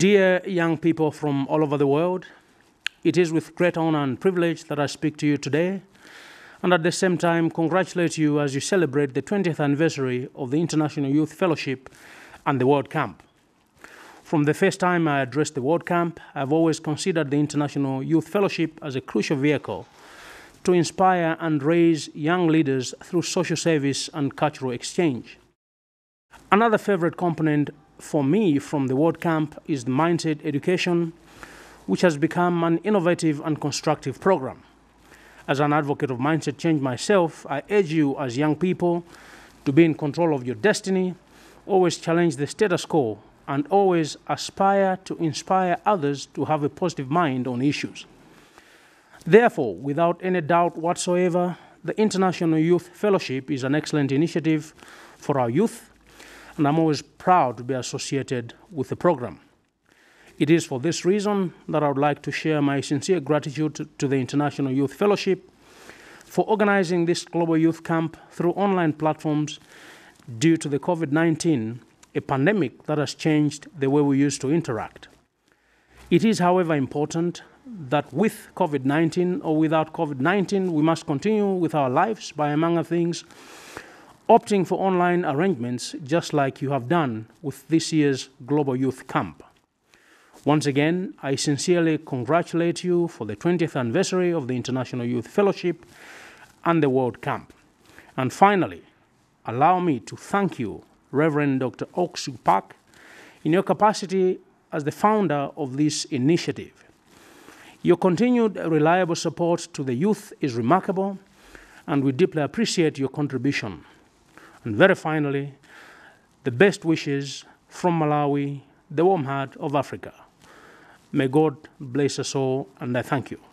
Dear young people from all over the world, it is with great honor and privilege that I speak to you today, and at the same time congratulate you as you celebrate the 20th anniversary of the International Youth Fellowship and the World Camp. From the first time I addressed the World Camp, I've always considered the International Youth Fellowship as a crucial vehicle to inspire and raise young leaders through social service and cultural exchange. Another favorite component for me from the word camp is mindset education, which has become an innovative and constructive program. As an advocate of mindset change myself, I urge you as young people to be in control of your destiny, always challenge the status quo, and always aspire to inspire others to have a positive mind on issues. Therefore, without any doubt whatsoever, the International Youth Fellowship is an excellent initiative for our youth and I'm always proud to be associated with the program. It is for this reason that I would like to share my sincere gratitude to the International Youth Fellowship for organizing this global youth camp through online platforms due to the COVID 19, a pandemic that has changed the way we used to interact. It is, however, important that with COVID 19 or without COVID 19, we must continue with our lives by, among other things, opting for online arrangements just like you have done with this year's Global Youth Camp. Once again, I sincerely congratulate you for the 20th anniversary of the International Youth Fellowship and the World Camp. And finally, allow me to thank you, Reverend Dr. Oksu Park, in your capacity as the founder of this initiative. Your continued reliable support to the youth is remarkable, and we deeply appreciate your contribution. And very finally, the best wishes from Malawi, the warm heart of Africa. May God bless us all, and I thank you.